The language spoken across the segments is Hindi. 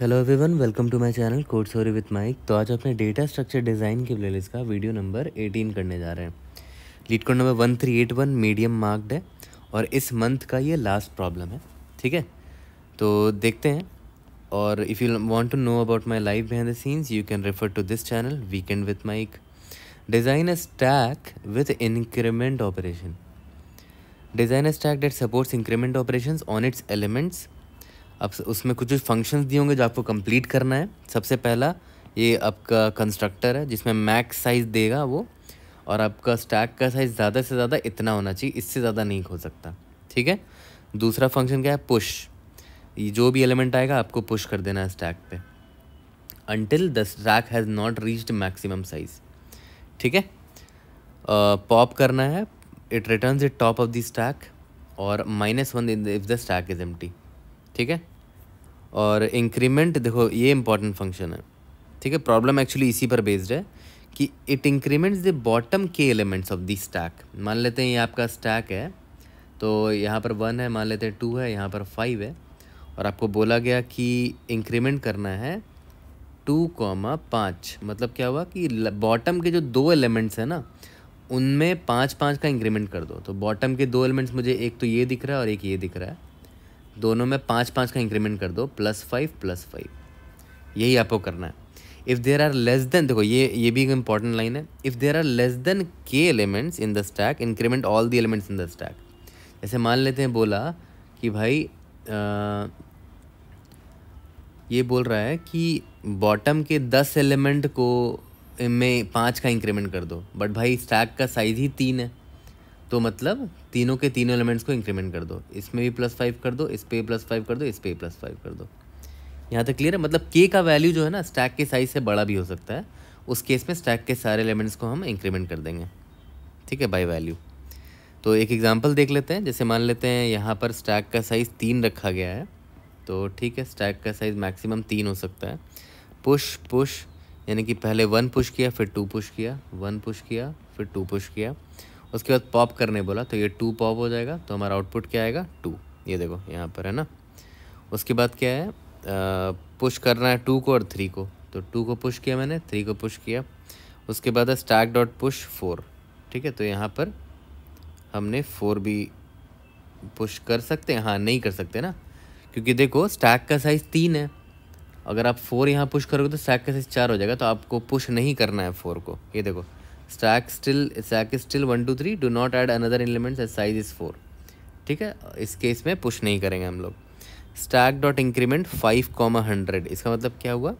hello everyone welcome to my channel code story with Mike तो आज अपने डेटा स्ट्रक्चर डिज़ाइन के प्लेलिस्ट का वीडियो नंबर 18 करने जा रहे हैं leet code number 1381 medium marked है और इस मंथ का ये लास्ट प्रॉब्लम है ठीक है तो देखते हैं और if you want to know about my life behind the scenes you can refer to this channel weekend with Mike design a stack with increment operation design a stack that supports increment operation on its elements अब उसमें कुछ कुछ फंक्शंस दिए होंगे जो आपको कंप्लीट करना है सबसे पहला ये आपका कंस्ट्रक्टर है जिसमें मैक्स साइज़ देगा वो और आपका स्टैक का साइज़ ज़्यादा से ज़्यादा इतना होना चाहिए इससे ज़्यादा नहीं हो सकता ठीक है दूसरा फंक्शन क्या है पुश ये जो भी एलिमेंट आएगा आपको पुश कर देना है स्टैक पे until the stack has not reached maximum size ठीक है पॉप करना है it returns it top of the stack और minus one if the stack is empty ठीक है और इंक्रीमेंट देखो ये इंपॉर्टेंट फंक्शन है ठीक है प्रॉब्लम एक्चुअली इसी पर बेस्ड है कि it increments the bottom k elements of the stack मान लेते हैं ये आपका स्टैक है तो यहाँ पर वन है मान लेते हैं टू है यहाँ पर फाइव है और आपको बोला गया कि इंक्रीमेंट करना है टू कॉमा पाँच मतलब क्या हुआ कि बॉटम के जो दो एलिमेंट्स हैं ना उनमें पाँच पाँच का इंक्रीमेंट कर दो तो बॉटम के दो एलिमेंट्स मुझे एक तो ये दिख रहा है और एक ये दिख रहा है दोनों में पाँच पाँच का इंक्रीमेंट कर दो प्लस फाइव प्लस फाइव यही आपको करना है if there are less than देखो ये ये भी एक इंपॉर्टेंट लाइन है if there are less than k elements in the stack increment all the elements in the stack जैसे मान लेते हैं बोला कि भाई आ, ये बोल रहा है कि बॉटम के दस एलिमेंट को में पाँच का इंक्रीमेंट कर दो बट भाई स्टैक का साइज़ ही तीन है तो मतलब तीनों के तीनों एलिमेंट्स को इंक्रीमेंट कर दो इसमें भी प्लस फाइव कर दो इस पर प्लस फाइव कर दो इस पर प्लस फाइव कर दो यहाँ तक क्लियर है मतलब के का वैल्यू जो है ना स्टैक के साइज से बड़ा भी हो सकता है उस केस में स्टैक के सारे एलिमेंट्स को हम इंक्रीमेंट कर देंगे ठीक है बाई वैल्यू तो एक एग्जाम्पल देख लेते हैं जैसे मान लेते हैं यहाँ पर स्टैक का साइज़ तीन रखा गया है तो ठीक है स्टैक का साइज़ मैक्सिमम तीन हो सकता है पुश पुश यानी कि पहले वन पुश किया फिर टू पुश किया वन पुश किया फिर टू पुश किया उसके बाद पॉप करने बोला तो ये टू पॉप हो जाएगा तो हमारा आउटपुट क्या आएगा टू ये देखो यहाँ पर है ना उसके बाद क्या है पुश करना है टू को और थ्री को तो टू को पुश किया मैंने थ्री को पुश किया उसके बाद है स्टैक डॉट पुश फोर ठीक है तो यहाँ पर हमने फोर भी पुश कर सकते हैं हाँ नहीं कर सकते ना क्योंकि देखो स्टैक का साइज़ तीन है अगर आप फोर यहाँ पुश करोगे तो स्टैक का साइज़ चार हो जाएगा तो आपको पुश नहीं करना है फोर को ये देखो stack still stack is still one two three do not add another elements as size is four ठीक है इस केस में पुश नहीं करेंगे हम लोग stack dot increment five comma hundred इसका मतलब क्या हुआ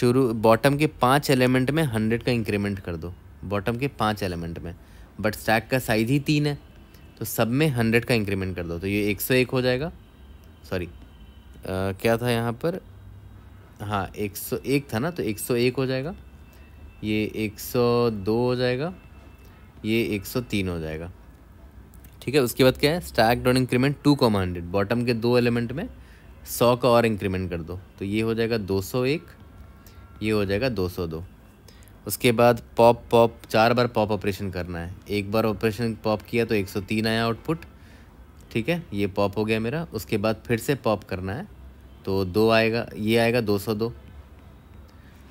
शुरू बॉटम के पाँच एलिमेंट में हंड्रेड का इंक्रीमेंट कर दो बॉटम के पाँच एलिमेंट में बट स्टैक का साइज ही तीन है तो सब में हंड्रेड का इंक्रीमेंट कर दो तो ये एक सौ एक हो जाएगा सॉरी क्या था यहाँ पर हाँ एक सौ एक था ना तो एक सौ एक हो जाएगा ये 102 हो जाएगा ये 103 हो जाएगा ठीक है उसके बाद क्या है stack dot increment two comma hundred bottom के दो एलिमेंट में सौ का और इंक्रीमेंट कर दो तो ये हो जाएगा दो सौ एक ये हो जाएगा दो सौ दो उसके बाद पॉप पॉप चार बार पॉप ऑपरेशन करना है एक बार ऑपरेशन पॉप किया तो 103 आया आउटपुट ठीक है ये पॉप हो गया मेरा उसके बाद फिर से पॉप करना है तो दो आएगा ये आएगा दो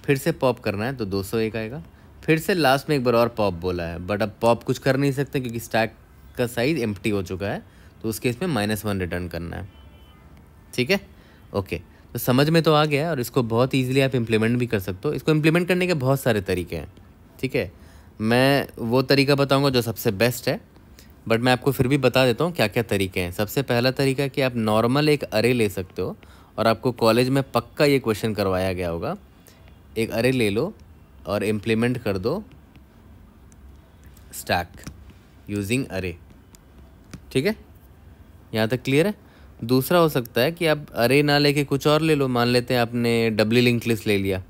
फिर से पॉप करना है तो दो सौ एक आएगा फिर से लास्ट में एक बार और पॉप बोला है बट अब पॉप कुछ कर नहीं सकते क्योंकि स्टैक का साइज़ एम हो चुका है तो उस केस में माइनस वन रिटर्न करना है ठीक है ओके तो समझ में तो आ गया और इसको बहुत ईजिली आप इम्प्लीमेंट भी कर सकते हो इसको इम्प्लीमेंट करने के बहुत सारे तरीके हैं ठीक है मैं वो तरीका बताऊँगा जो सबसे बेस्ट है बट मैं आपको फिर भी बता देता हूँ क्या क्या तरीके हैं सबसे पहला तरीका कि आप नॉर्मल एक अरे ले सकते हो और आपको कॉलेज में पक्का ये क्वेश्चन करवाया गया होगा एक अरे ले लो और इम्प्लीमेंट कर दो स्टैक यूजिंग अरे ठीक है यहाँ तक क्लियर है दूसरा हो सकता है कि आप अरे ना लेके कुछ और ले लो मान लेते हैं आपने डब्ली लिंक लिस्ट ले लिया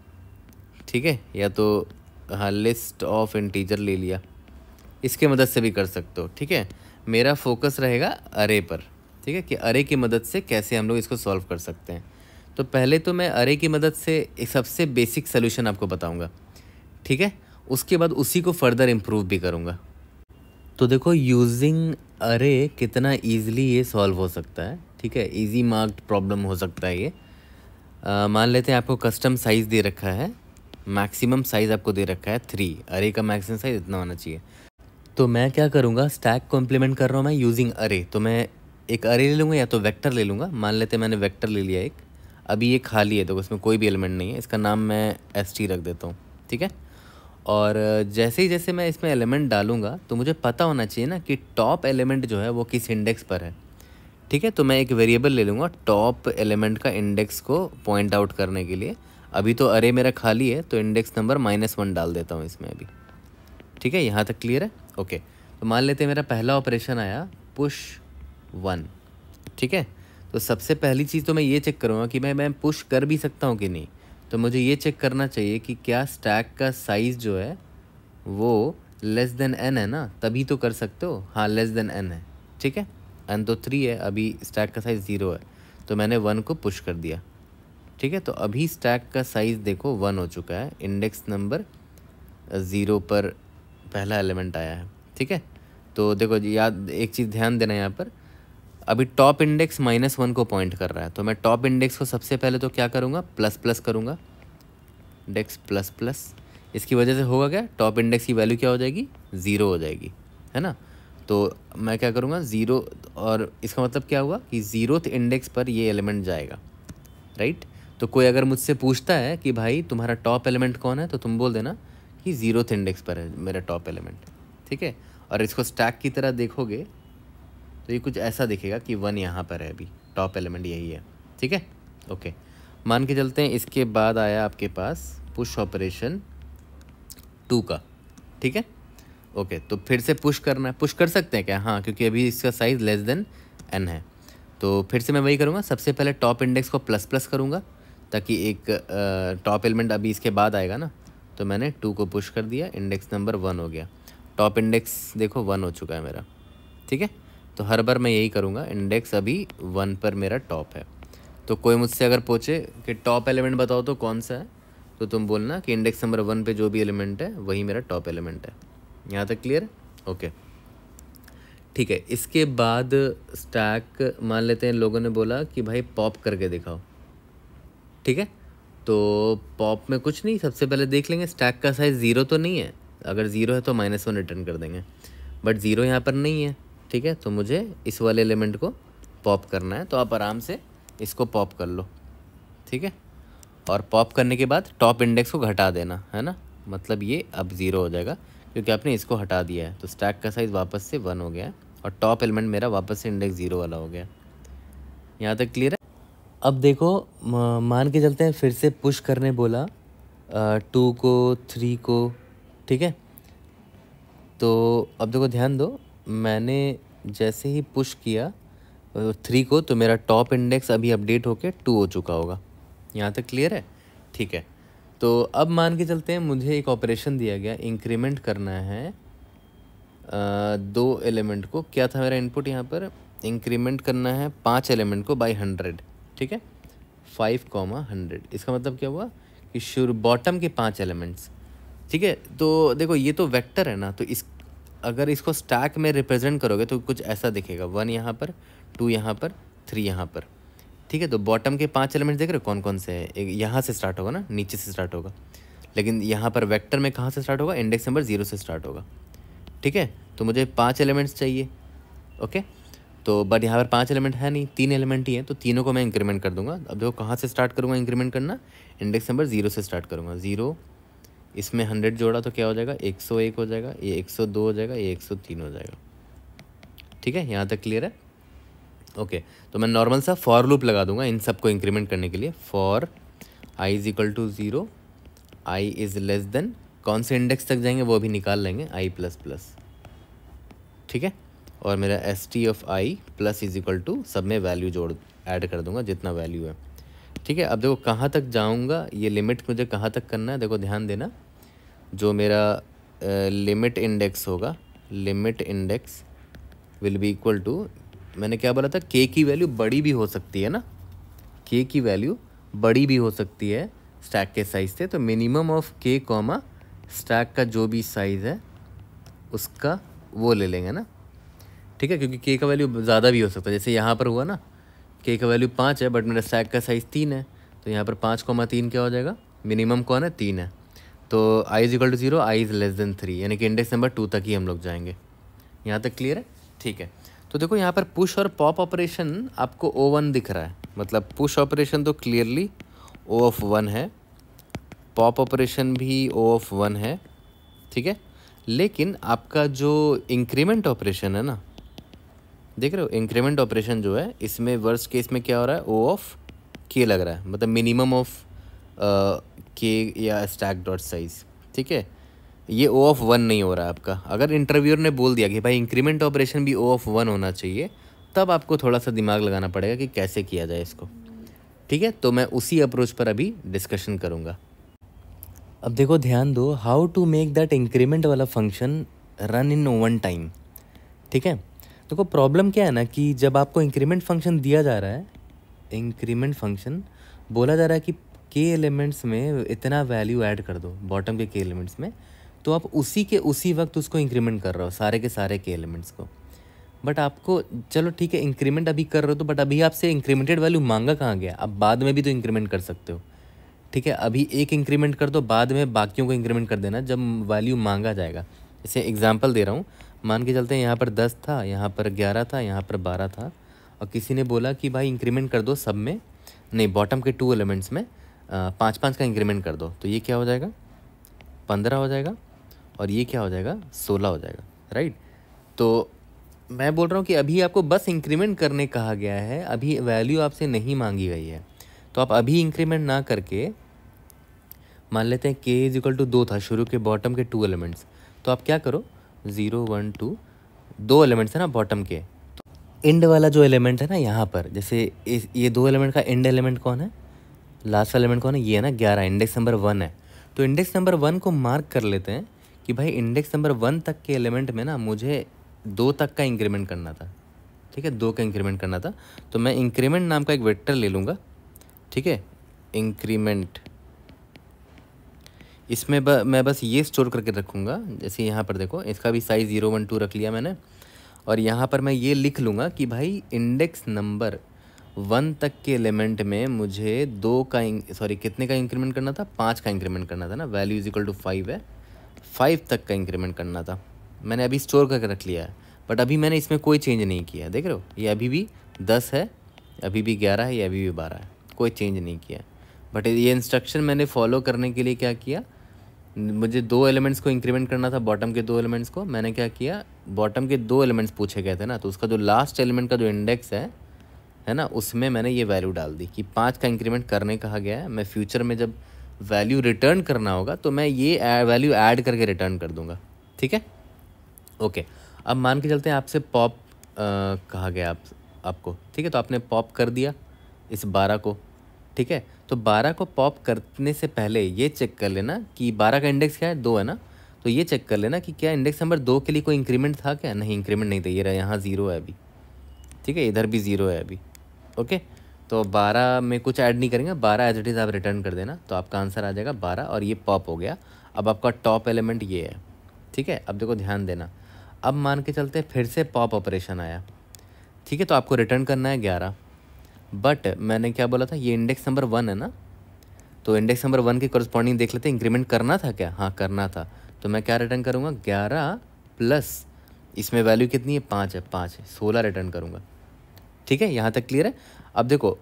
ठीक है या तो हाँ लिस्ट ऑफ इंटीजर ले लिया इसके मदद से भी कर सकते हो ठीक है मेरा फोकस रहेगा अरे पर ठीक है कि अरे की मदद से कैसे हम लोग इसको सॉल्व कर सकते हैं तो पहले तो मैं अरे की मदद से एक सबसे बेसिक सोल्यूशन आपको बताऊँगा ठीक है उसके बाद उसी को फर्दर इम्प्रूव भी करूँगा तो देखो यूजिंग अरे कितना ईजिली ये सॉल्व हो सकता है ठीक है ईजी मार्क्ड प्रॉब्लम हो सकता है ये मान लेते हैं आपको कस्टम साइज़ दे रखा है मैक्सिमम साइज़ आपको दे रखा है थ्री अरे का मैक्सिमम साइज़ इतना होना चाहिए तो मैं क्या करूँगा स्टैक को इम्प्लीमेंट कर रहा हूँ मैं यूजिंग अरे तो मैं एक अरे ले लूँगा या तो वेक्टर ले लूँगा मान लेते हैं मैंने वेक्टर ले लिया एक अभी ये खाली है तो इसमें कोई भी एलिमेंट नहीं है इसका नाम मैं एस टी रख देता हूँ ठीक है और जैसे ही जैसे मैं इसमें एलिमेंट डालूंगा तो मुझे पता होना चाहिए ना कि टॉप एलिमेंट जो है वो किस इंडेक्स पर है ठीक है तो मैं एक वेरिएबल ले लूँगा टॉप एलिमेंट का इंडेक्स को पॉइंट आउट करने के लिए अभी तो अरे मेरा खाली है तो इंडेक्स नंबर माइनस वन डाल देता हूँ इसमें अभी ठीक है यहाँ तक क्लियर है ओके तो मान लेते हैं मेरा पहला ऑपरेशन आया पुश वन ठीक है तो सबसे पहली चीज़ तो मैं ये चेक करूँगा कि मैं मैं पुश कर भी सकता हूँ कि नहीं तो मुझे ये चेक करना चाहिए कि क्या स्टैक का साइज़ जो है वो लेस देन एन है ना तभी तो कर सकते हो हाँ लेस देन एन है ठीक है एन तो थ्री है अभी स्टैक का साइज़ ज़ीरो है तो मैंने वन को पुश कर दिया ठीक है तो अभी स्टैक का साइज़ देखो वन हो चुका है इंडेक्स नंबर ज़ीरो पर पहला एलिमेंट आया है ठीक है तो देखो याद एक चीज़ ध्यान देना यहाँ पर अभी टॉप इंडेक्स माइनस वन को पॉइंट कर रहा है तो मैं टॉप इंडेक्स को सबसे पहले तो क्या करूँगा प्लस प्लस करूँगा इंडेक्स प्लस प्लस इसकी वजह से होगा क्या टॉप इंडेक्स की वैल्यू क्या हो जाएगी ज़ीरो हो जाएगी है ना तो मैं क्या करूँगा ज़ीरो और इसका मतलब क्या हुआ कि ज़ीरोथ इंडेक्स पर ये एलिमेंट जाएगा राइट तो कोई अगर मुझसे पूछता है कि भाई तुम्हारा टॉप एलिमेंट कौन है तो तुम बोल देना कि ज़ीरोथ इंडेक्स पर है मेरा टॉप एलिमेंट ठीक है और इसको स्टैक की तरह देखोगे तो ये कुछ ऐसा दिखेगा कि वन यहाँ पर है अभी टॉप एलिमेंट यही है ठीक है ओके मान के चलते हैं इसके बाद आया आपके पास पुश ऑपरेशन टू का ठीक है ओके तो फिर से पुश करना है पुश कर सकते हैं क्या हाँ क्योंकि अभी इसका साइज़ लेस देन एन है तो फिर से मैं वही करूँगा सबसे पहले टॉप इंडेक्स को प्लस प्लस करूँगा ताकि एक टॉप एलिमेंट अभी इसके बाद आएगा ना तो मैंने टू को पुश कर दिया इंडेक्स नंबर वन हो गया टॉप इंडेक्स देखो वन हो चुका है मेरा ठीक है तो हर बार मैं यही करूँगा इंडेक्स अभी वन पर मेरा टॉप है तो कोई मुझसे अगर पूछे कि टॉप एलिमेंट बताओ तो कौन सा है तो तुम बोलना कि इंडेक्स नंबर वन पे जो भी एलिमेंट है वही मेरा टॉप एलिमेंट है यहाँ तक क्लियर ओके ठीक है इसके बाद स्टैक मान लेते हैं लोगों ने बोला कि भाई पॉप करके दिखाओ ठीक है तो पॉप में कुछ नहीं सबसे पहले देख लेंगे स्टैक का साइज़ ज़ीरो तो नहीं है अगर ज़ीरो है तो माइनस वन रिटर्न कर देंगे बट ज़ीरो यहाँ पर नहीं है ठीक है तो मुझे इस वाले एलिमेंट को पॉप करना है तो आप आराम से इसको पॉप कर लो ठीक है और पॉप करने के बाद टॉप इंडेक्स को घटा देना है ना मतलब ये अब ज़ीरो हो जाएगा क्योंकि आपने इसको हटा दिया है तो स्टैक का साइज़ वापस से वन हो गया है और टॉप एलिमेंट मेरा वापस से इंडेक्स ज़ीरो वाला हो गया यहाँ तक क्लियर है अब देखो मान के चलते हैं फिर से पुश करने बोला टू को थ्री को ठीक है तो अब देखो ध्यान दो मैंने जैसे ही पुश किया थ्री को तो मेरा टॉप इंडेक्स अभी अपडेट होके टू हो चुका होगा यहाँ तक क्लियर है ठीक है तो अब मान के चलते हैं मुझे एक ऑपरेशन दिया गया इंक्रीमेंट करना है आ, दो एलिमेंट को क्या था मेरा इनपुट यहाँ पर इंक्रीमेंट करना है पाँच एलिमेंट को बाई हंड्रेड ठीक है फाइव कॉमा हंड्रेड इसका मतलब क्या हुआ कि शुरू बॉटम के पाँच एलिमेंट्स ठीक है तो देखो ये तो वैक्टर है ना तो इस अगर इसको स्टैक में रिप्रेजेंट करोगे तो कुछ ऐसा दिखेगा वन यहाँ पर टू यहाँ पर थ्री यहाँ पर ठीक है तो बॉटम के पांच एलिमेंट देख रहे हो कौन कौन से हैं एक यहाँ से स्टार्ट होगा ना नीचे से स्टार्ट होगा लेकिन यहाँ पर वेक्टर में कहाँ से स्टार्ट होगा इंडेक्स नंबर ज़ीरो से स्टार्ट होगा ठीक है तो मुझे पाँच एलिमेंट्स चाहिए ओके तो बट यहाँ पर पाँच एलिमेंट है नहीं तीन एलिमेंट ही हैं तो तीनों को मैं इंक्रीमेंट कर दूंगा अब देखो कहाँ से स्टार्ट करूँगा इंक्रीमेंट करना इंडेक्स नंबर ज़ीरो से स्टार्ट करूँगा ज़ीरो इसमें हंड्रेड जोड़ा तो क्या हो जाएगा एक सौ एक हो जाएगा ये एक सौ दो हो जाएगा ये एक सौ तीन हो जाएगा ठीक है यहाँ तक क्लियर है ओके तो मैं नॉर्मल सा फॉर लूप लगा दूंगा इन सबको इंक्रीमेंट करने के लिए for i is equal to zero i is less than कौन से इंडेक्स तक जाएंगे वो भी निकाल लेंगे आई प्लस प्लस ठीक है और मेरा s t of i plus is equal to सब में वैल्यू जोड़ ऐड कर दूंगा जितना वैल्यू है ठीक है अब देखो कहाँ तक जाऊँगा ये लिमिट मुझे कहाँ तक करना है देखो ध्यान देना जो मेरा लिमिट इंडेक्स होगा limit index will be equal to मैंने क्या बोला था के की वैल्यू बड़ी भी हो सकती है ना के की वैल्यू बड़ी भी हो सकती है स्टैक के साइज़ से तो minimum of k comma stack का जो भी साइज़ है उसका वो ले लेंगे ना ठीक है क्योंकि के का वैल्यू ज़्यादा भी हो सकता है जैसे यहाँ पर हुआ ना के का वैल्यू पाँच है बट मेरा स्टैक का साइज़ तीन है तो यहाँ पर पाँच कॉमा तीन क्या हो जाएगा मिनिमम कौन है तीन है तो i is equal to zero i is less than three यानी कि इंडेक्स नंबर टू तक ही हम लोग जाएंगे यहाँ तक क्लियर है ठीक है तो देखो यहाँ पर पुश और पॉप ऑपरेशन आपको ओ वन दिख रहा है मतलब पुश ऑपरेशन तो क्लियरली ओ ऑफ वन है पॉप ऑपरेशन भी ओ ऑफ वन है ठीक है लेकिन आपका जो इंक्रीमेंट ऑपरेशन है ना देख रहे हो इंक्रीमेंट ऑपरेशन जो है इसमें वर्स्ट केस में क्या हो रहा है ओ ऑफ के लग रहा है मतलब मिनिमम ऑफ के या स्टैक डॉट साइज़ ठीक है ये ओ ऑफ वन नहीं हो रहा आपका अगर इंटरव्यूअर ने बोल दिया कि भाई इंक्रीमेंट ऑपरेशन भी ओ ऑफ वन होना चाहिए तब आपको थोड़ा सा दिमाग लगाना पड़ेगा कि कैसे किया जाए इसको ठीक है तो मैं उसी अप्रोच पर अभी डिस्कशन करूँगा अब देखो ध्यान दो how to make that increment वाला function run in one time ठीक है देखो प्रॉब्लम क्या है ना कि जब आपको इंक्रीमेंट फंक्शन दिया जा रहा है इंक्रीमेंट फंक्शन बोला जा रहा है कि के एलिमेंट्स में इतना वैल्यू ऐड कर दो बॉटम के के एलिमेंट्स में तो आप उसी के उसी वक्त उसको इंक्रीमेंट कर रहे हो सारे के सारे के एलिमेंट्स को बट आपको चलो ठीक है इंक्रीमेंट अभी कर रहे हो तो बट अभी आपसे इंक्रीमेंटेड वैल्यू मांगा कहाँ गया आप बाद में भी तो इंक्रीमेंट कर सकते हो ठीक है अभी एक इंक्रीमेंट कर दो बाद में बाकियों को इंक्रीमेंट कर देना जब वैल्यू मांगा जाएगा इसे एग्जाम्पल दे रहा हूँ मान के चलते हैं यहाँ पर दस था यहाँ पर ग्यारह था यहाँ पर बारह था और किसी ने बोला कि भाई इंक्रीमेंट कर दो सब में नहीं बॉटम के टू एलिमेंट्स में पाँच पाँच का इंक्रीमेंट कर दो तो ये क्या हो जाएगा पंद्रह हो जाएगा और ये क्या हो जाएगा सोलह हो जाएगा राइट तो मैं बोल रहा हूँ कि अभी आपको बस इंक्रीमेंट करने कहा गया है अभी वैल्यू आपसे नहीं मांगी गई है तो आप अभी इंक्रीमेंट ना करके मान लेते हैं के इज इक्वल टू दो था शुरू के बॉटम के टू एलिमेंट्स तो आप क्या करो ज़ीरो वन टू दो एलिमेंट्स है ना बॉटम के एंड तो वाला जो एलिमेंट है ना यहाँ पर जैसे ये दो एलिमेंट का एंड एलिमेंट कौन है लास्ट एलिमेंट कौन है ये है ना ग्यारह इंडेक्स नंबर वन है तो इंडेक्स नंबर वन को मार्क कर लेते हैं कि भाई इंडेक्स नंबर वन तक के एलिमेंट में ना मुझे दो तक का इंक्रीमेंट करना था ठीक है दो का इंक्रीमेंट करना था तो मैं इंक्रीमेंट नाम का एक वेक्टर ले लूँगा ठीक है इंक्रीमेंट इसमें ब, मैं बस ये स्टोर करके रखूँगा जैसे यहाँ पर देखो इसका भी साइज़ ज़ीरो वन टू रख लिया मैंने और यहाँ पर मैं ये लिख लूँगा कि भाई इंडेक्स नंबर वन तक के एलिमेंट में मुझे दो का सॉरी कितने का इंक्रीमेंट करना था पाँच का इंक्रीमेंट करना था ना value is equal to five है फाइव तक का इंक्रीमेंट करना था मैंने अभी स्टोर करके रख लिया है बट अभी मैंने इसमें कोई चेंज नहीं किया देख रहे हो ये अभी भी दस है अभी भी ग्यारह है या अभी भी बारह है कोई चेंज नहीं किया बट ये इंस्ट्रक्शन मैंने फॉलो करने के लिए क्या किया मुझे दो एलिमेंट्स को इंक्रीमेंट करना था बॉटम के दो एलिमेंट्स को मैंने क्या किया बॉटम के दो एलिमेंट्स पूछे गए थे ना तो उसका जो लास्ट एलिमेंट का जो इंडेक्स है है ना उसमें मैंने ये वैल्यू डाल दी कि पाँच का इंक्रीमेंट करने कहा गया है मैं फ्यूचर में जब वैल्यू रिटर्न करना होगा तो मैं ये वैल्यू ऐड करके रिटर्न कर दूंगा ठीक है ओके अब मान के चलते हैं आपसे पॉप कहा गया आप आपको ठीक है तो आपने पॉप कर दिया इस बारह को ठीक है तो बारह को पॉप करने से पहले ये चेक कर लेना कि बारह का इंडेक्स क्या है दो है ना तो ये चेक कर लेना कि क्या इंडेक्स नंबर दो के लिए कोई इंक्रीमेंट था क्या नहीं इंक्रीमेंट नहीं था ये रहा यहाँ ज़ीरो है अभी ठीक है इधर भी ज़ीरो है अभी ओके तो बारह में कुछ ऐड नहीं करेंगे बारह एज इट इज़ आप रिटर्न कर देना तो आपका आंसर आ जाएगा बारह और ये पॉप हो गया अब आपका टॉप एलिमेंट ये है ठीक है अब देखो ध्यान देना अब मान के चलते फिर से पॉप ऑपरेशन आया ठीक है तो आपको रिटर्न करना है ग्यारह बट मैंने क्या बोला था ये इंडेक्स नंबर वन है ना तो इंडेक्स नंबर वन के कॉरस्पॉन्डिंग देख लेते इंक्रीमेंट करना था क्या हाँ करना था तो मैं क्या रिटर्न करूँगा ग्यारह प्लस इसमें वैल्यू कितनी है पाँच है पाँच है सोलह रिटर्न करूँगा ठीक है यहाँ तक क्लियर है अब देखो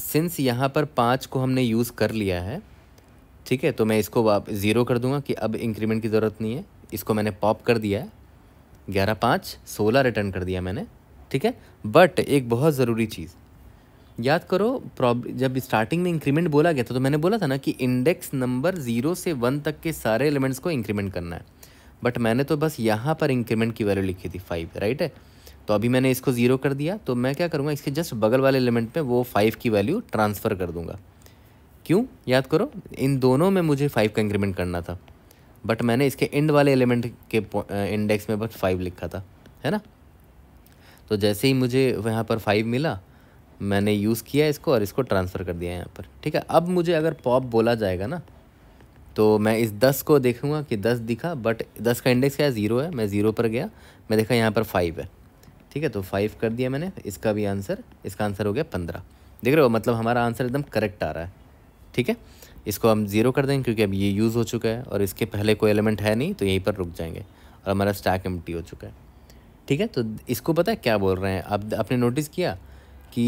सिंस यहाँ पर पाँच को हमने यूज़ कर लिया है ठीक है तो मैं इसको आप ज़ीरो कर दूंगा कि अब इंक्रीमेंट की ज़रूरत नहीं है इसको मैंने पॉप कर दिया है ग्यारह पाँच सोलह रिटर्न कर दिया मैंने ठीक है बट एक बहुत ज़रूरी चीज़ याद करो प्रॉब जब स्टार्टिंग में इंक्रीमेंट बोला गया था तो मैंने बोला था ना कि इंडेक्स नंबर ज़ीरो से वन तक के सारे एलिमेंट्स को इंक्रीमेंट करना है बट मैंने तो बस यहाँ पर इंक्रीमेंट की वैल्यू लिखी थी फाइव राइट है तो अभी मैंने इसको ज़ीरो कर दिया तो मैं क्या करूँगा इसके जस्ट बगल वाले एलिमेंट में वो फाइव की वैल्यू ट्रांसफ़र कर दूँगा क्यों याद करो इन दोनों में मुझे फाइव का इंक्रीमेंट करना था बट मैंने इसके एंड वाले एलिमेंट के इंडेक्स में बस फाइव लिखा था है ना तो जैसे ही मुझे यहाँ पर फाइव मिला मैंने यूज़ किया इसको और इसको ट्रांसफ़र कर दिया यहाँ पर ठीक है अब मुझे अगर पॉप बोला जाएगा ना तो मैं इस दस को देखूँगा कि दस दिखा बट दस का इंडेक्स क्या है ज़ीरो है मैं ज़ीरो पर गया मैं देखा यहाँ पर फाइव है ठीक है तो फाइव कर दिया मैंने इसका भी आंसर इसका आंसर हो गया पंद्रह देख रहे हो मतलब हमारा आंसर एकदम करेक्ट आ रहा है ठीक है इसको हम ज़ीरो कर देंगे क्योंकि अब ये यूज़ हो चुका है और इसके पहले कोई एलिमेंट है नहीं तो यहीं पर रुक जाएंगे और हमारा स्टैक एम हो चुका है ठीक है तो इसको पता है क्या बोल रहे हैं आप आपने नोटिस किया कि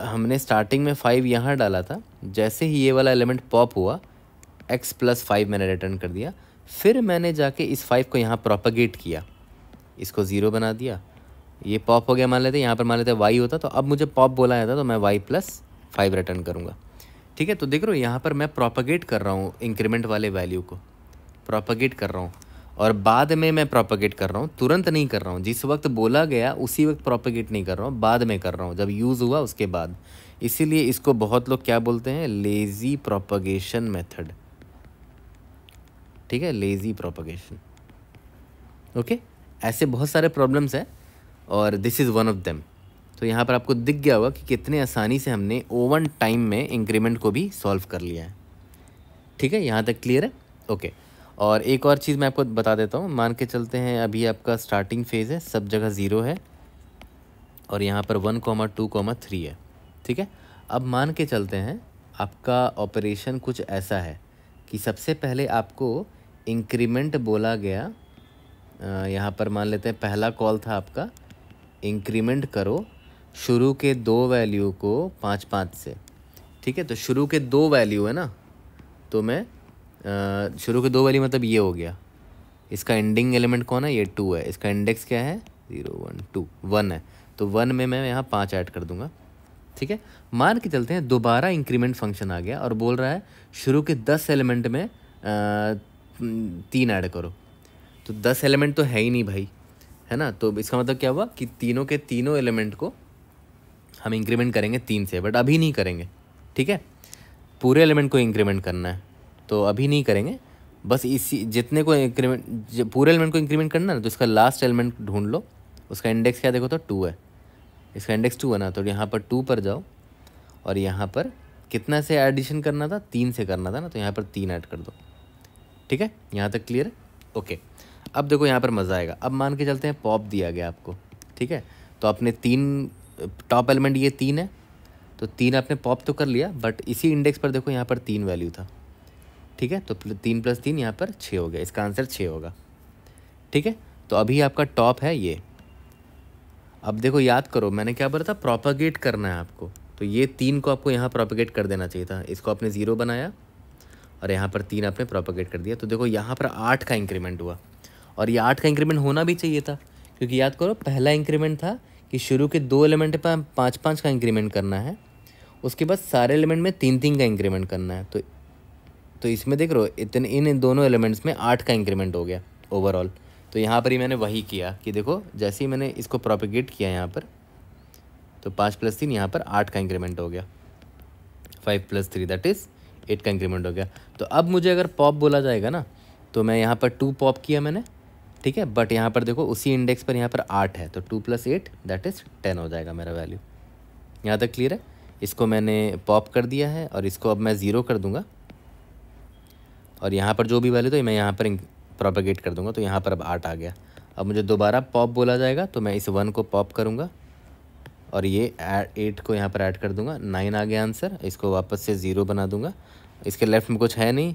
हमने स्टार्टिंग में फ़ाइव यहाँ डाला था जैसे ही ये वाला एलिमेंट पॉप हुआ एक्स प्लस फाइव मैंने रिटर्न कर दिया फिर मैंने जाके इस फाइव को यहाँ प्रोपागेट किया इसको ज़ीरो बना दिया ये पॉप हो गया मान लेते यहाँ पर मान लेते वाई होता तो अब मुझे पॉप बोला जाता तो मैं वाई प्लस फाइव रिटर्न करूँगा ठीक है तो देख रहा हो यहाँ पर मैं प्रोपागेट कर रहा हूँ इंक्रीमेंट वाले वैल्यू को प्रोपागेट कर रहा हूँ और बाद में मैं प्रोपागेट कर रहा हूँ तुरंत नहीं कर रहा हूँ जिस वक्त बोला गया उसी वक्त प्रोपागेट नहीं कर रहा हूँ बाद में कर रहा हूँ जब यूज़ हुआ उसके बाद इसीलिए इसको बहुत लोग क्या बोलते हैं लेज़ी प्रोपागेशन मेथड ठीक है लेज़ी प्रोपागेशन ओके ऐसे बहुत सारे प्रॉब्लम्स हैं और this is one of them तो यहाँ पर आपको दिख गया होगा कि कितने आसानी से हमने ओवन टाइम में इंक्रीमेंट को भी सॉल्व कर लिया है ठीक है यहाँ तक क्लियर है ओके और एक और चीज़ मैं आपको बता देता हूँ मान के चलते हैं अभी आपका स्टार्टिंग फेज़ है सब जगह ज़ीरो है और यहाँ पर one comma two comma three है ठीक है अब मान के चलते हैं आपका ऑपरेशन कुछ ऐसा है कि सबसे पहले आपको इंक्रीमेंट बोला गया यहाँ पर मान लेते हैं पहला कॉल था आपका इंक्रीमेंट करो शुरू के दो वैल्यू को पाँच पाँच से ठीक है तो शुरू के दो वैल्यू है ना तो मैं शुरू के दो वैल्यू मतलब ये हो गया इसका एंडिंग एलिमेंट कौन है ये टू है इसका इंडेक्स क्या है ज़ीरो वन टू वन है तो वन में मैं यहाँ पाँच ऐड कर दूँगा ठीक है मान के चलते हैं दोबारा इंक्रीमेंट फंक्शन आ गया और बोल रहा है शुरू के दस एलिमेंट में आ, तीन ऐड करो तो दस एलिमेंट तो है ही नहीं भाई है ना तो इसका मतलब क्या हुआ कि तीनों के तीनों एलिमेंट को हम इंक्रीमेंट करेंगे तीन से बट अभी नहीं करेंगे ठीक है पूरे एलिमेंट को इंक्रीमेंट करना है तो अभी नहीं करेंगे बस इसी जितने को इंक्रीमेंट पूरे एलिमेंट को इंक्रीमेंट करना है ना तो इसका लास्ट एलिमेंट ढूंढ लो उसका इंडेक्स क्या देखो तो टू है इसका इंडेक्स टू है ना तो यहाँ पर टू पर जाओ और यहाँ पर कितना से एडिशन करना था तीन से करना था ना तो यहाँ पर तीन ऐड कर दो ठीक है यहाँ तक क्लियर है ओके अब देखो यहाँ पर मज़ा आएगा अब मान के चलते हैं पॉप दिया गया आपको ठीक है तो आपने तीन टॉप एलिमेंट ये तीन है तो तीन आपने पॉप तो कर लिया बट इसी इंडेक्स पर देखो यहाँ पर तीन वैल्यू था ठीक है तो तीन प्लस तीन यहाँ पर छः हो गया इसका आंसर छः होगा ठीक है तो अभी आपका टॉप है ये अब देखो याद करो मैंने क्या बोला था प्रोपागेट करना है आपको तो ये तीन को आपको यहाँ प्रोपागेट कर देना चाहिए था इसको आपने ज़ीरो बनाया और यहाँ पर तीन आपने प्रोपागेट कर दिया तो देखो यहाँ पर आठ का इंक्रीमेंट हुआ और ये आठ का इंक्रीमेंट होना भी चाहिए था क्योंकि याद करो पहला इंक्रीमेंट था कि शुरू के दो एलिमेंट पर पाँच पाँच का इंक्रीमेंट करना है उसके बाद सारे एलिमेंट में तीन तीन का इंक्रीमेंट करना है तो तो इसमें देख रहो इतने इन दोनों एलिमेंट्स में आठ का इंक्रीमेंट हो गया ओवरऑल तो यहाँ पर ही मैंने वही किया कि देखो जैसे ही मैंने इसको प्रोपिगेट किया यहाँ पर तो पाँच प्लस तीन यहाँ पर आठ का इंक्रीमेंट हो गया five plus three that is eight का इंक्रीमेंट हो गया तो अब मुझे अगर पॉप बोला जाएगा ना तो मैं यहाँ पर टू पॉप किया मैंने ठीक है बट यहाँ पर देखो उसी इंडेक्स पर यहाँ पर आठ है तो two plus eight that is ten हो जाएगा मेरा वैल्यू यहाँ तक क्लियर है इसको मैंने पॉप कर दिया है और इसको अब मैं ज़ीरो कर दूँगा और यहाँ पर जो भी वैल्यू तो मैं यहाँ पर प्रोपेगेट कर दूँगा तो यहाँ पर अब आठ आ गया अब मुझे दोबारा पॉप बोला जाएगा तो मैं इस वन को पॉप करूँगा और ये एट को यहाँ पर ऐड कर दूँगा नाइन आ गया आंसर इसको वापस से ज़ीरो बना दूँगा इसके लेफ्ट में कुछ है नहीं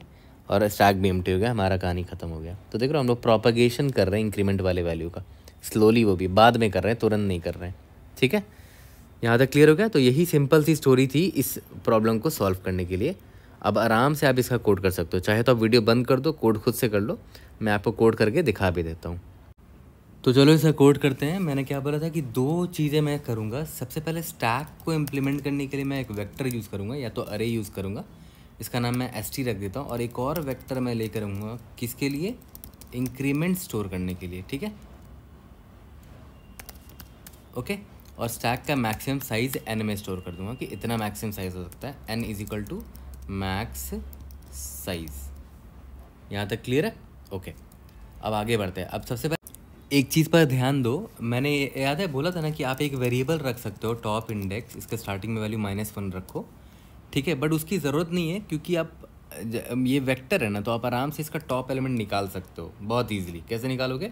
और स्टैग भी एम्प्टी हो गया हमारा कहानी ख़त्म हो गया तो देख रहे हम लोग प्रोपागेशन कर रहे हैं इंक्रीमेंट वाले वैल्यू का स्लोली वो भी बाद में कर रहे हैं तुरंत नहीं कर रहे हैं ठीक है यहाँ तक क्लियर हो गया तो यही सिंपल सी स्टोरी थी इस प्रॉब्लम को सॉल्व करने के लिए अब आराम से आप इसका कोड कर सकते हो चाहे तो आप वीडियो बंद कर दो कोड खुद से कर लो मैं आपको कोड करके दिखा भी देता हूँ तो चलो इसका कोड करते हैं मैंने क्या बोला था कि दो चीज़ें मैं करूँगा सबसे पहले स्टैक को इम्प्लीमेंट करने के लिए मैं एक वेक्टर यूज़ करूँगा या तो अरे यूज़ करूँगा इसका नाम मैं एस टी रख देता हूँ और एक और वेक्टर मैं लेकर आऊँगा किसके लिए इंक्रीमेंट स्टोर करने के लिए ठीक है ओके और स्टैक का मैक्सिमम साइज़ एन में स्टोर कर दूंगा कि इतना मैक्सिमम साइज़ हो सकता है n is equal to max size यहाँ तक क्लियर है ओके अब आगे बढ़ते हैं अब सबसे पहले एक चीज़ पर ध्यान दो मैंने याद है बोला था ना कि आप एक वेरिएबल रख सकते हो टॉप इंडेक्स इसके स्टार्टिंग में वैल्यू माइनस वन रखो ठीक है बट उसकी ज़रूरत नहीं है क्योंकि आप ये वेक्टर है ना तो आप आराम से इसका टॉप एलिमेंट निकाल सकते हो बहुत ईजिली कैसे निकालोगे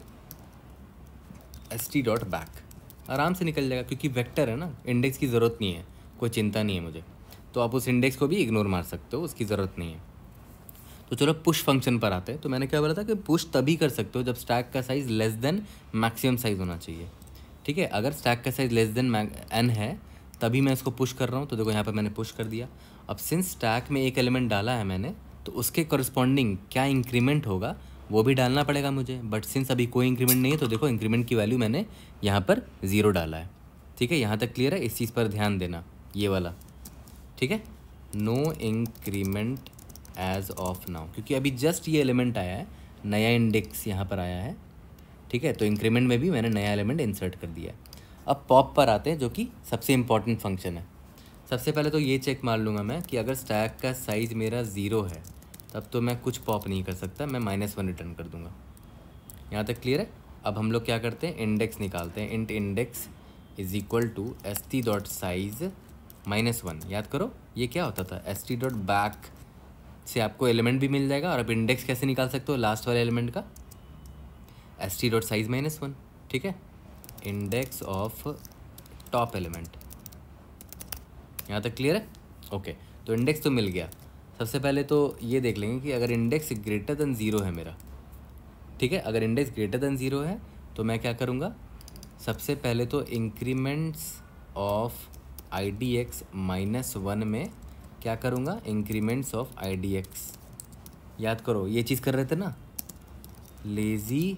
एस टी डॉट बैक आराम से निकल जाएगा क्योंकि वेक्टर है ना इंडेक्स की ज़रूरत नहीं है कोई चिंता नहीं है मुझे तो आप उस इंडेक्स को भी इग्नोर मार सकते हो उसकी ज़रूरत नहीं है तो चलो पुश फंक्शन पर आते हैं तो मैंने क्या बोला था कि पुश तभी कर सकते हो जब स्टैक का size less than maximum size होना चाहिए ठीक है अगर स्टैक का साइज़ लेस देन एन है तभी मैं इसको पुश कर रहा हूँ तो देखो यहाँ पर मैंने पुश कर दिया अब सिंस स्टैक में एक एलिमेंट डाला है मैंने तो उसके करस्पॉन्डिंग क्या इंक्रीमेंट होगा वो भी डालना पड़ेगा मुझे बट सिंस अभी कोई इंक्रीमेंट नहीं है तो देखो इंक्रीमेंट की वैल्यू मैंने यहाँ पर ज़ीरो डाला है ठीक है यहाँ तक क्लियर है इस चीज़ पर ध्यान देना ये वाला ठीक है no increment as of now क्योंकि अभी जस्ट ये एलिमेंट आया है नया इंडेक्स यहाँ पर आया है ठीक है तो इंक्रीमेंट में भी मैंने नया एलिमेंट इंसर्ट कर दिया है अब पॉप पर आते हैं जो कि सबसे इम्पॉर्टेंट फंक्शन है सबसे पहले तो ये चेक मार लूँगा मैं कि अगर स्टैक का साइज़ मेरा ज़ीरो है तब तो मैं कुछ पॉप नहीं कर सकता मैं माइनस वन रिटर्न कर दूँगा यहाँ तक क्लियर है अब हम लोग क्या करते हैं इंडेक्स निकालते हैं int index is equal to s t dot size minus one याद करो ये क्या होता था एस टी डॉट बैक से आपको एलिमेंट भी मिल जाएगा और अब इंडेक्स कैसे निकाल सकते हो लास्ट वाले एलिमेंट का s t dot size minus one ठीक है इंडेक्स ऑफ टॉप एलिमेंट यहाँ तक क्लियर है ओके तो इंडेक्स तो मिल गया सबसे पहले तो ये देख लेंगे कि अगर इंडेक्स ग्रेटर देन ज़ीरो है मेरा ठीक है अगर इंडेक्स ग्रेटर देन ज़ीरो है तो मैं क्या करूँगा सबसे पहले तो increments of i d x minus one में क्या करूँगा increments of i d x याद करो ये चीज़ कर रहे थे ना लेज़ी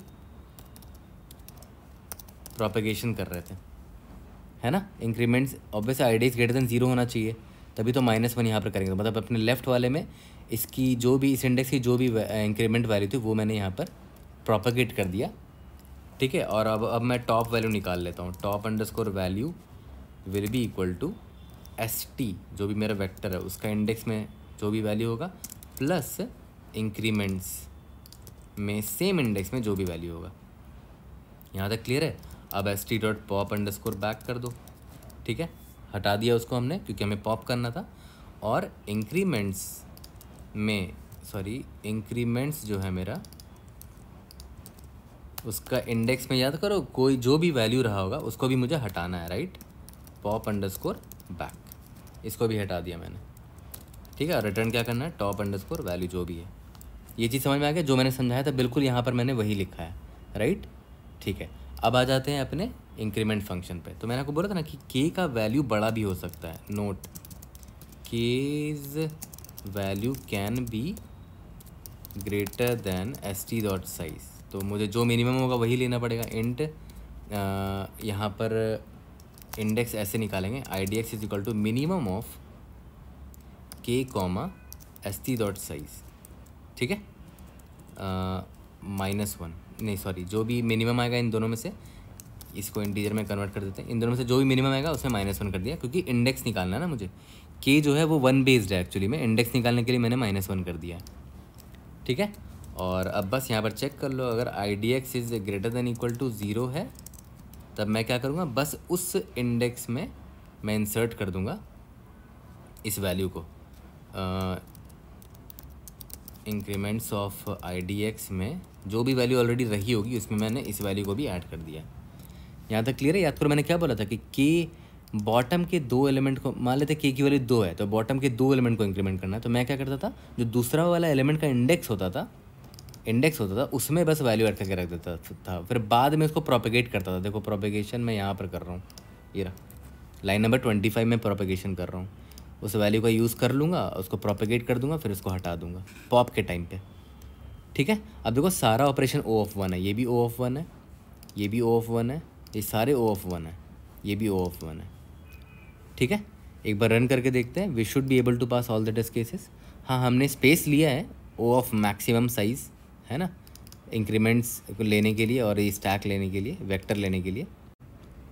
प्रोपेगेशन कर रहे थे है ना increments obvious i d greater than zero होना चाहिए तभी तो माइनस वन यहाँ पर करेंगे मतलब अपने लेफ्ट वाले में इसकी जो भी इस इंडेक्स की जो भी इंक्रीमेंट वैल्यू थी वो मैंने यहाँ पर प्रोपागेट कर दिया ठीक है और अब अब मैं टॉप वैल्यू निकाल लेता हूँ top underscore value will be equal to s t जो भी मेरा वेक्टर है उसका इंडेक्स में जो भी वैल्यू होगा प्लस इंक्रीमेंट्स में सेम इंडेक्स में जो भी वैल्यू होगा यहाँ तक क्लियर है अब s t dot pop underscore back कर दो ठीक है हटा दिया उसको हमने क्योंकि हमें पॉप करना था और इंक्रीमेंट्स में सॉरी इंक्रीमेंट्स जो है मेरा उसका इंडेक्स में याद करो कोई जो भी वैल्यू रहा होगा उसको भी मुझे हटाना है right pop underscore back इसको भी हटा दिया मैंने ठीक है रिटर्न क्या करना है टॉप अंडर स्कोर वैल्यू जो भी है ये चीज़ समझ में आ गया जो मैंने समझाया था बिल्कुल यहाँ पर मैंने वही लिखा है राइट ठीक है अब आ जाते हैं अपने इंक्रीमेंट फंक्शन पे तो मैंने आपको बोला था ना कि के का वैल्यू बड़ा भी हो सकता है note k value can be greater than s t dot size तो मुझे जो मिनिमम होगा वही लेना पड़ेगा इंट यहाँ पर इंडेक्स ऐसे निकालेंगे i d x is equal to minimum of k comma s t dot size ठीक है माइनस वन नहीं सॉरी जो भी मिनिमम आएगा इन दोनों में से इसको इंटीजर में कन्वर्ट कर देते हैं इन दोनों में से जो भी मिनिमम आएगा उसमें माइनस वन कर दिया क्योंकि इंडेक्स निकालना है ना मुझे के जो है वो वन बेस्ड है एक्चुअली में इंडेक्स निकालने के लिए मैंने माइनस वन कर दिया ठीक है और अब बस यहाँ पर चेक कर लो अगर i d x is greater than equal to zero है तब मैं क्या करूँगा बस उस इंडेक्स में मैं इंसर्ट कर दूँगा इस वैल्यू को increments of i d x में जो भी वैल्यू ऑलरेडी रही होगी उसमें मैंने इस वैल्यू को भी ऐड कर दिया यहाँ तक क्लियर है याद करो मैंने क्या बोला था कि के बॉटम के दो एलिमेंट को मान लेते के की वैल्यू दो है तो बॉटम के दो एलिमेंट को इंक्रीमेंट करना है तो मैं क्या करता था जो दूसरा वाला एलिमेंट का इंडेक्स होता था इंडेक्स होता था उसमें बस वैल्यू ऐड करके रख देता था फिर बाद में उसको प्रोपिगेट करता था देखो प्रोपिगेशन मैं यहाँ पर कर रहा हूँ ये रहा लाइन नंबर ट्वेंटी फाइव में प्रोपिगेशन कर रहा हूँ उस वैल्यू का यूज़ कर लूँगा उसको प्रोपेगेट कर दूँगा फिर उसको हटा दूँगा पॉप के टाइम पे ठीक है अब देखो सारा ऑपरेशन ओ ऑफ वन है ये भी ओ ऑफ वन है ये भी ओ ऑफ वन है ये सारे ओ ऑफ वन है ये भी ओ ऑफ वन है ठीक है एक बार रन करके देखते हैं we should be able to pass all the test cases हाँ हमने स्पेस लिया है ओ ऑफ मैक्सिमम साइज़ है ना इंक्रीमेंट्स लेने के लिए और ये स्टैक लेने के लिए वेक्टर लेने के लिए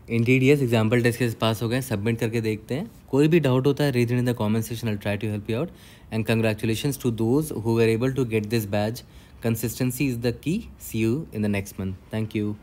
इन डी एस एग्जाम्पल टेस्ट के पास हो गए सबमिट करके देखते हैं कोई भी डाउट होता है reason in the comment section I try to help you out and congratulation to those who were able to get this batch consistency is the key see you in the next month thank you